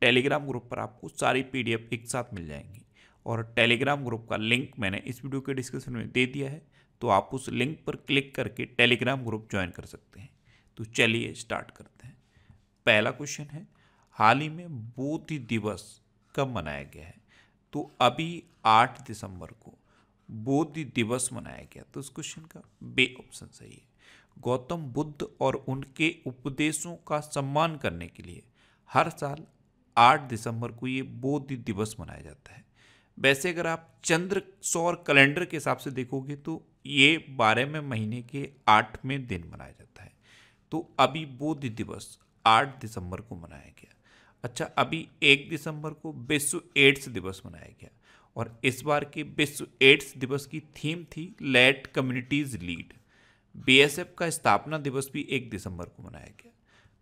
Telegram group पर आपको सारी पी एक साथ मिल जाएंगी और टेलीग्राम ग्रुप का लिंक मैंने इस वीडियो के डिस्क्रिप्शन में दे दिया है तो आप उस लिंक पर क्लिक करके टेलीग्राम ग्रुप ज्वाइन कर सकते हैं तो चलिए स्टार्ट करते हैं पहला क्वेश्चन है हाल ही में बोध दिवस कब मनाया गया है तो अभी आठ दिसंबर को बोध दिवस मनाया गया तो इस क्वेश्चन का बे ऑप्शन सही है गौतम बुद्ध और उनके उपदेशों का सम्मान करने के लिए हर साल आठ दिसंबर को ये बोध दिवस मनाया जाता है वैसे अगर आप चंद्र सौर कैलेंडर के हिसाब से देखोगे तो ये बारहवें महीने के आठवें दिन मनाया जाता है तो अभी बोध दिवस आठ दिसंबर को मनाया गया अच्छा अभी एक दिसंबर को विश्व एड्स दिवस मनाया गया और इस बार के विश्व एड्स दिवस की थीम थी लेट कम्युनिटीज़ लीड बीएसएफ का स्थापना दिवस भी एक दिसंबर को मनाया गया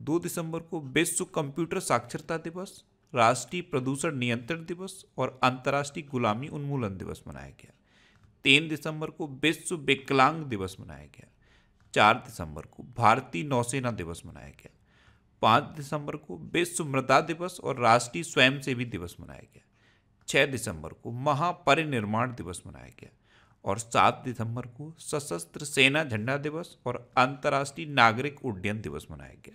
दो दिसंबर को विश्व कंप्यूटर साक्षरता दिवस राष्ट्रीय प्रदूषण नियंत्रण दिवस और अंतर्राष्ट्रीय गुलामी उन्मूलन दिवस मनाया गया तीन दिसंबर को विश्व विकलांग दिवस मनाया गया चार दिसंबर को भारतीय नौसेना दिवस मनाया गया पाँच दिसंबर को विश्व मृदा दिवस और राष्ट्रीय स्वयंसेवी दिवस मनाया गया छः दिसंबर को महापरिनिर्माण दिवस मनाया गया और सात दिसंबर को सशस्त्र सेना झंडा दिवस और अंतर्राष्ट्रीय नागरिक उड्डयन दिवस मनाया गया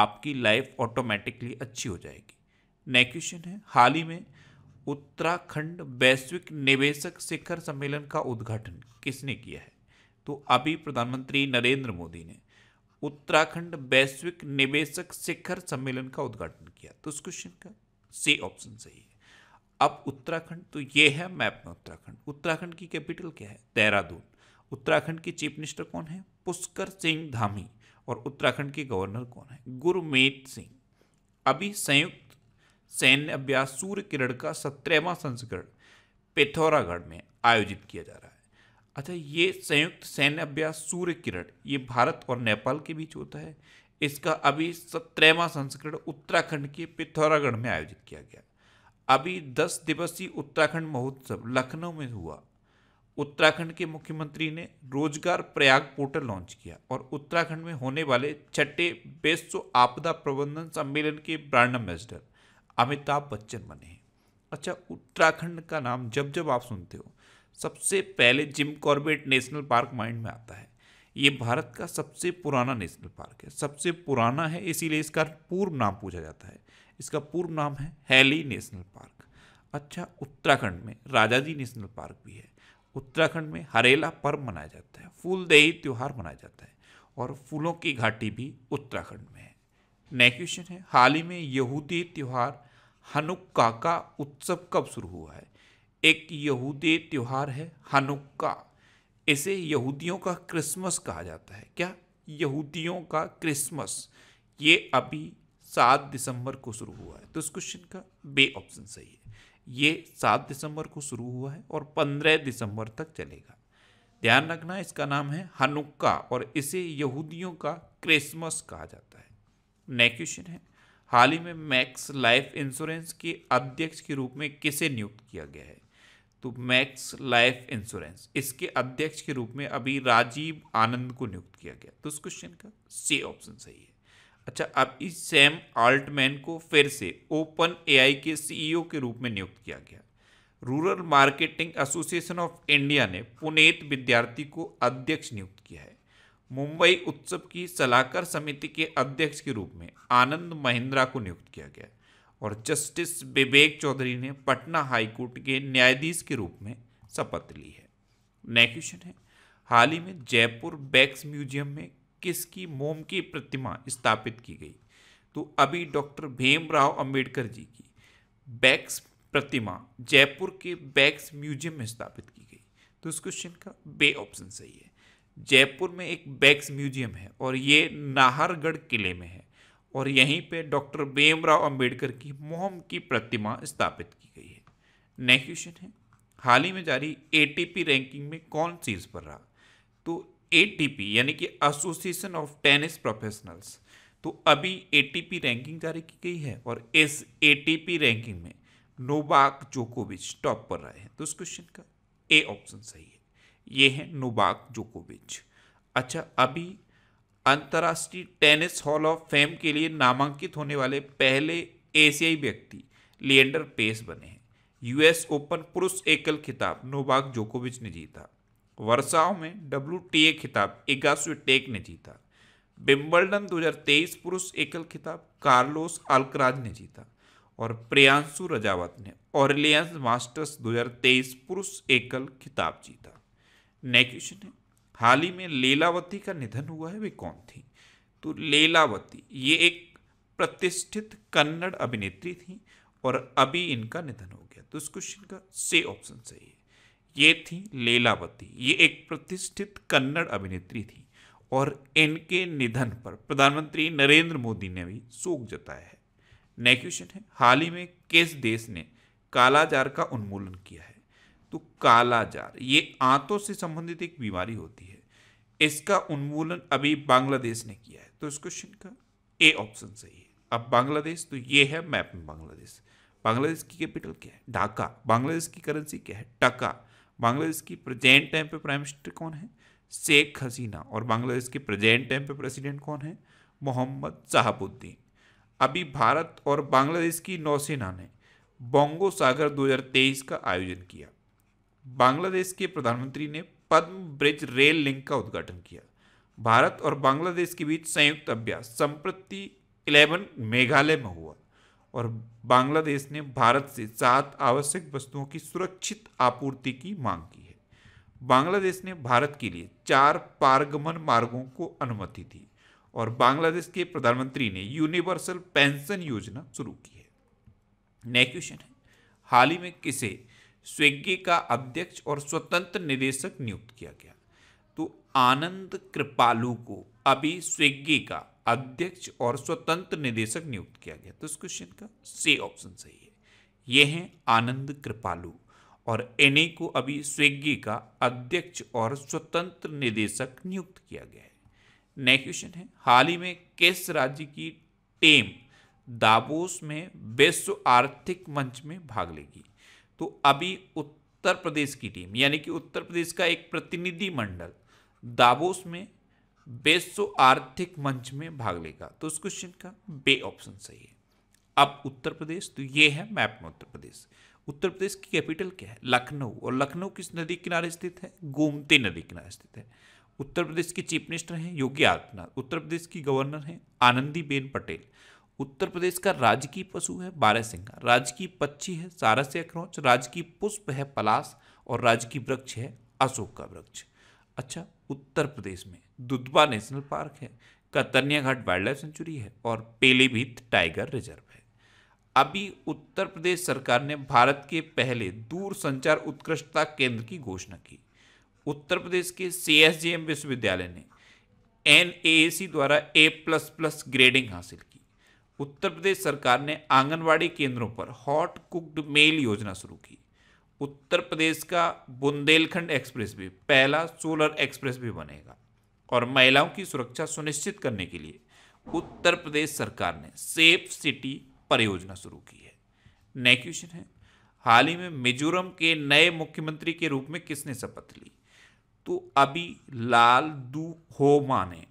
आपकी लाइफ ऑटोमेटिकली अच्छी हो जाएगी नेक्स्ट क्वेश्चन है हाल ही में उत्तराखंड वैश्विक निवेशक शिखर सम्मेलन का उद्घाटन किसने किया है तो अभी प्रधानमंत्री नरेंद्र मोदी ने उत्तराखंड वैश्विक निवेशक शिखर सम्मेलन का उद्घाटन किया तो उस क्वेश्चन का सी ऑप्शन सही है अब उत्तराखंड तो ये है मैप में उत्तराखंड उत्तराखंड की कैपिटल क्या है देहरादून उत्तराखंड की चीफ मिनिस्टर कौन है पुष्कर सिंह धामी और उत्तराखंड के गवर्नर कौन है गुरमेत सिंह अभी संयुक्त सैन्य अभ्यास सूर्य किरण का सत्रहवा संस्करण पिथौरागढ़ में आयोजित किया जा रहा है अच्छा ये संयुक्त सैन्य अभ्यास सूर्य किरण ये भारत और नेपाल के बीच होता है इसका अभी सत्रहवा संस्करण उत्तराखंड के पिथौरागढ़ में आयोजित किया गया अभी दस दिवसीय उत्तराखंड महोत्सव लखनऊ में हुआ उत्तराखंड के मुख्यमंत्री ने रोजगार प्रयाग पोर्टल लॉन्च किया और उत्तराखंड में होने वाले छठे बेस्ट आपदा प्रबंधन सम्मेलन के ब्रांड एम्बेसडर अमिताभ बच्चन बने हैं अच्छा उत्तराखंड का नाम जब जब आप सुनते हो सबसे पहले Jim Corbett national park mind में आता है ये भारत का सबसे पुराना नेशनल पार्क है सबसे पुराना है इसीलिए इसका पूर्व नाम पूछा जाता है इसका पूर्व नाम है हैली नेशनल पार्क अच्छा उत्तराखंड में राजाजी नेशनल पार्क भी है उत्तराखंड में हरेला पर्व मनाया जाता है फूलदेही त्यौहार मनाया जाता है और फूलों की घाटी भी उत्तराखंड में है नेक्स्ट क्वेश्चन है हाल ही में यहूदी त्यौहार हनुक्का का उत्सव कब शुरू हुआ है एक यहूदी त्यौहार है हनुक्का इसे यहूदियों का क्रिसमस कहा जाता है क्या यहूदियों का क्रिसमस ये अभी सात दिसंबर को शुरू हुआ है तो इस क्वेश्चन का बे ऑप्शन सही है ये सात दिसंबर को शुरू हुआ है और पंद्रह दिसंबर तक चलेगा ध्यान रखना इसका नाम है हनुक्का और इसे यहूदियों का क्रिसमस कहा जाता है नेक्स्ट क्वेश्चन है हाल ही में मैक्स लाइफ इंश्योरेंस के अध्यक्ष के रूप में किसे नियुक्त किया गया है तो मैक्स लाइफ इंश्योरेंस इसके अध्यक्ष के रूप में अभी राजीव आनंद को नियुक्त किया गया तो उस क्वेश्चन का सी ऑप्शन सही है अच्छा अब इस सैम आल्टमैन को फिर से ओपन एआई के सीईओ के रूप में नियुक्त किया गया rural marketing association of India ने पुनेत विद्यार्थी को अध्यक्ष नियुक्त किया है मुंबई उत्सव की सलाहकार समिति के अध्यक्ष के रूप में आनंद महिंद्रा को नियुक्त किया गया और जस्टिस विवेक चौधरी ने पटना हाईकोर्ट के न्यायाधीश के रूप में शपथ ली है नेक्स्ट क्वेश्चन है हाल ही में जयपुर बैक्स म्यूजियम में किसकी मोम की प्रतिमा स्थापित की गई तो अभी डॉक्टर भीमराव अंबेडकर जी की बैक्स प्रतिमा जयपुर के बैक्स म्यूजियम में स्थापित की गई तो इस क्वेश्चन का बे ऑप्शन सही है जयपुर में एक बैक्स म्यूजियम है और ये नाहरगढ़ किले में है और यहीं पे डॉक्टर भीमराव अंबेडकर की मोहम की प्रतिमा स्थापित की गई है नेक्स्ट क्वेश्चन है हाल ही में जारी एटीपी रैंकिंग में कौन शीर्ष पर रहा तो एटीपी यानी कि एसोसिएशन ऑफ टेनिस प्रोफेशनल्स तो अभी एटीपी रैंकिंग जारी की गई है और इस एटीपी रैंकिंग में नोबाक जोकोविच टॉप पर रहे हैं तो इस क्वेश्चन का ए ऑप्शन सही है ये है नोबाक जोकोविच अच्छा अभी अंतर्राष्ट्रीय टेनिस हॉल ऑफ फेम के लिए नामांकित होने वाले पहले एशियाई व्यक्ति लिएंडर पेस बने हैं यूएस ओपन पुरुष एकल खिताब नोबाक जोकोविच ने जीता वर्षाओं में डब्ल्यू खिताब इक्यासवें टेक ने जीता विम्बलडन 2023 पुरुष एकल खिताब कार्लोस अल्कराज ने जीता और प्रियांशु रजावत ने ऑरलियंस मास्टर्स 2023 पुरुष एकल खिताब जीता नेक्स्ट क्वेश्चन है हाल ही में लीलावती का निधन हुआ है वे कौन थी तो लीलावती ये एक प्रतिष्ठित कन्नड़ अभिनेत्री थी और अभी इनका निधन हो गया तो इस क्वेश्चन का से ऑप्शन सही है ये थी लीलावती ये एक प्रतिष्ठित कन्नड़ अभिनेत्री थी और इनके निधन पर प्रधानमंत्री नरेंद्र मोदी ने भी शोक जताया है नए क्वेश्चन है हाल ही में किस देश ने कालाजार का उन्मूलन किया है तो कालाजार ये आंतों से संबंधित एक बीमारी होती है इसका उन्मूलन अभी बांग्लादेश ने किया है तो इस क्वेश्चन का ए ऑप्शन सही है अब बांग्लादेश तो ये है मैप में बांग्लादेश बांग्लादेश की कैपिटल क्या है ढाका बांग्लादेश की करेंसी क्या है टका बांग्लादेश की प्रेजेंट टाइम पे प्राइम मिनिस्टर कौन है शेख हसीना और बांग्लादेश के प्रेजेंट टाइम पे प्रेसिडेंट कौन है मोहम्मद साहबुद्दीन अभी भारत और बांग्लादेश की नौसेना ने बोंगो सागर 2023 का आयोजन किया बांग्लादेश के प्रधानमंत्री ने पद्म ब्रिज रेल लिंक का उद्घाटन किया भारत और बांग्लादेश के बीच संयुक्त अभ्यास संप्रति इलेवन मेघालय में हुआ और बांग्लादेश ने भारत से सात आवश्यक वस्तुओं की सुरक्षित आपूर्ति की मांग की है बांग्लादेश ने भारत के लिए चार पारगमन मार्गों को अनुमति दी और बांग्लादेश के प्रधानमंत्री ने यूनिवर्सल पेंशन योजना शुरू की है नेक्स्ट क्वेश्चन है हाल ही में किसे स्विग्गी का अध्यक्ष और स्वतंत्र निदेशक नियुक्त किया गया तो आनंद कृपालू को अभी स्विग्गी का अध्यक्ष और स्वतंत्र निदेशक नियुक्त किया गया तो इस क्वेश्चन का सी ऑप्शन सही है ये हैं आनंद कृपालू और एनए को अभी स्विग्गी का अध्यक्ष और स्वतंत्र निदेशक नियुक्त किया गया है नेक्स्ट क्वेश्चन है हाल ही में किस राज्य की टीम दाबोस में विश्व आर्थिक मंच में भाग लेगी तो अभी उत्तर प्रदेश की टीम यानी कि उत्तर प्रदेश का एक प्रतिनिधि मंडल दाबोस में विश्व तो आर्थिक मंच में भाग लेगा तो उस क्वेश्चन का बे ऑप्शन सही है अब उत्तर प्रदेश तो ये है मैप में उत्तर प्रदेश उत्तर प्रदेश की कैपिटल क्या है लखनऊ और लखनऊ किस नदी किनारे स्थित है गोमती नदी किनारे स्थित है उत्तर प्रदेश के चीफ मिनिस्टर हैं योगी आदित्यनाथ उत्तर प्रदेश की गवर्नर हैं आनंदीबेन पटेल उत्तर प्रदेश का राजकीय पशु है बारह सिंगा राजकीय पक्षी है सारस अक्रोच राजकीय पुष्प है पलास और राजकीय वृक्ष है अशोक का वृक्ष अच्छा उत्तर प्रदेश में दुधवा नेशनल पार्क है Katarnia Ghat wildlife sanctuary है और पेलीभीत टाइगर रिजर्व है अभी उत्तर प्रदेश सरकार ने भारत के पहले दूर संचार उत्कृष्टता केंद्र की घोषणा की उत्तर प्रदेश के सी विश्वविद्यालय ने एन द्वारा ए प्लस प्लस ग्रेडिंग हासिल की उत्तर प्रदेश सरकार ने आंगनवाड़ी केंद्रों पर हॉट कुक्ड मेल योजना शुरू की उत्तर प्रदेश का बुंदेलखंड वे पहला सोलर वे बनेगा और महिलाओं की सुरक्षा सुनिश्चित करने के लिए उत्तर प्रदेश सरकार ने सेफ सिटी परियोजना शुरू की है नेक्स्ट क्वेश्चन है हाल ही में मिजोरम के नए मुख्यमंत्री के रूप में किसने शपथ ली तो अभी लाल दू होमा ने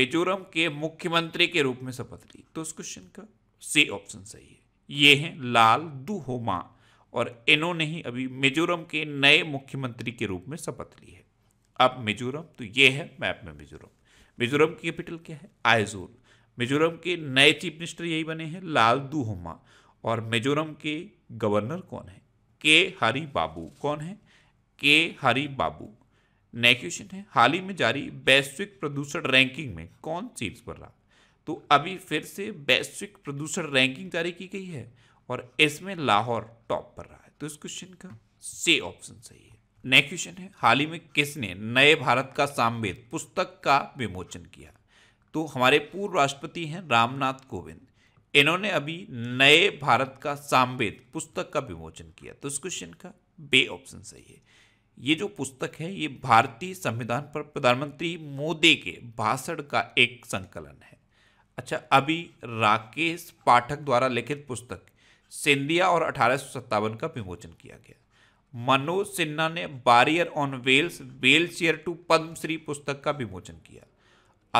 मिजोरम के मुख्यमंत्री के रूप में शपथ ली तो उस क्वेश्चन का सी ऑप्शन सही है ये हैं लाल दू होमा और इन्होंने ही अभी मिजोरम के नए मुख्यमंत्री के रूप में शपथ ली है अब मिजोरम तो ये है मैप में मिजोरम मिजोरम की कैपिटल क्या है आइजोल मिजोरम के नए चीफ मिनिस्टर यही बने हैं लाल दुहमा और मिजोरम के गवर्नर कौन है के हरी बाबू कौन है के हरी बाबू नए क्वेश्चन है हाल ही में जारी वैश्विक प्रदूषण रैंकिंग में कौन सीट पर रहा तो अभी फिर से वैश्विक प्रदूषण रैंकिंग जारी की गई है और इसमें लाहौर टॉप पर रहा है तो इस क्वेश्चन का से ऑप्शन सही है नेक्स्ट क्वेश्चन है हाल ही में किसने नए भारत का सामवेद पुस्तक का विमोचन किया तो हमारे पूर्व राष्ट्रपति हैं रामनाथ कोविंद इन्होंने अभी नए भारत का सामवेद पुस्तक का विमोचन किया तो इस क्वेश्चन का बे ऑप्शन सही है ये जो पुस्तक है ये भारतीय संविधान पर प्रधानमंत्री मोदी के भाषण का एक संकलन है अच्छा अभी राकेश पाठक द्वारा लिखित पुस्तक सिंधिया और अठारह का विमोचन किया गया मनोज सिन्हा ने barrier on wheels wheel chair to Padmashri पुस्तक का विमोचन किया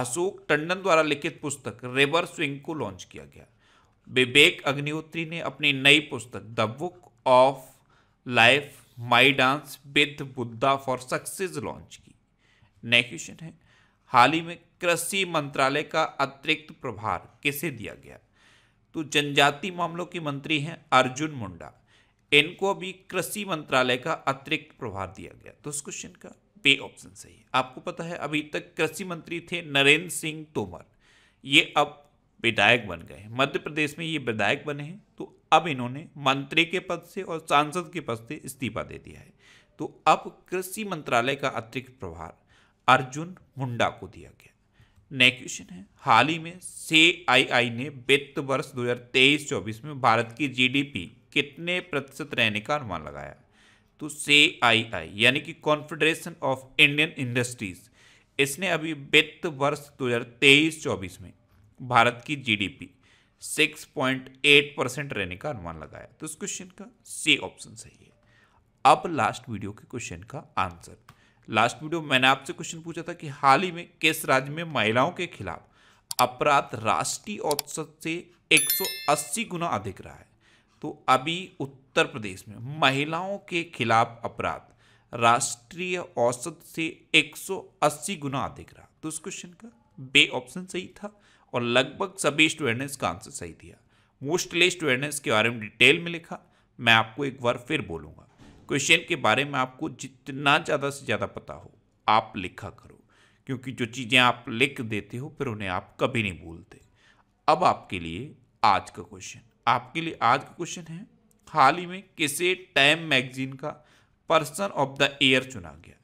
अशोक टंडन द्वारा लिखित पुस्तक रिवर स्विंग को लॉन्च किया गया विवेक अग्निहोत्री ने अपनी नई पुस्तक the book of life my dance with Buddha for success launch की नए क्वेश्चन है हाल ही में कृषि मंत्रालय का अतिरिक्त प्रभार किसे दिया गया तो जनजाति मामलों के मंत्री हैं अर्जुन मुंडा इनको भी कृषि मंत्रालय का अतिरिक्त प्रभार दिया गया तो उस क्वेश्चन का बे ऑप्शन सही है आपको पता है अभी तक कृषि मंत्री थे नरेंद्र सिंह तोमर ये अब विधायक बन गए हैं मध्य प्रदेश में ये विधायक बने हैं तो अब इन्होंने मंत्री के पद से और सांसद के पद से इस्तीफा दे दिया है तो अब कृषि मंत्रालय का अतिरिक्त प्रभार अर्जुन मुंडा को दिया गया नेक्स्ट क्वेश्चन है हाल ही में सी आई आई ने वित्त वर्ष 2023-24 में भारत की जीडीपी कितने प्रतिशत रहने का अनुमान लगाया तो से आई आई यानी कि कॉन्फेडरेशन ऑफ इंडियन इंडस्ट्रीज इसने अभी वित्त वर्ष 2023-24 में भारत की जीडीपी 6.8 परसेंट रहने का अनुमान लगाया तो इस क्वेश्चन का सी ऑप्शन सही है अब लास्ट वीडियो के क्वेश्चन का आंसर लास्ट वीडियो मैंने आपसे क्वेश्चन पूछा था कि हाल ही में किस राज्य में महिलाओं के खिलाफ अपराध राष्ट्रीय औसत से 180 गुना अधिक रहा है तो अभी उत्तर प्रदेश में महिलाओं के खिलाफ अपराध राष्ट्रीय औसत से 180 गुना अधिक रहा तो इस क्वेश्चन का बे ऑप्शन सही था और लगभग सभी स्टूडेंट ने इसका आंसर सही दिया मोस्टली स्टूडेंट ने इसके बारे में डिटेल में लिखा मैं आपको एक बार फिर बोलूँगा क्वेश्चन के बारे में आपको जितना ज़्यादा से ज़्यादा पता हो आप लिखा करो क्योंकि जो चीज़ें आप लिख देते हो फिर उन्हें आप कभी नहीं भूलते अब आपके लिए आज का क्वेश्चन आपके लिए आज का क्वेश्चन है हाल ही में किसे टाइम मैगजीन का पर्सन ऑफ द ईयर चुना गया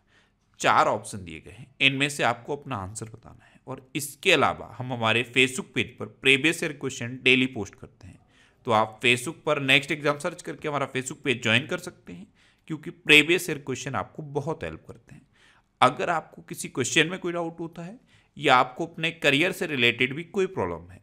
चार ऑप्शन दिए गए हैं इनमें से आपको अपना आंसर बताना है और इसके अलावा हम हमारे फेसबुक पेज पर previous year question daily post करते हैं तो आप फेसबुक पर नेक्स्ट एग्जाम सर्च करके हमारा फेसबुक पेज ज्वाइन कर सकते हैं क्योंकि प्रीवियस ईयर क्वेश्चन आपको बहुत हेल्प करते हैं अगर आपको किसी क्वेश्चन में कोई डाउट होता है या आपको अपने करियर से रिलेटेड भी कोई प्रॉब्लम है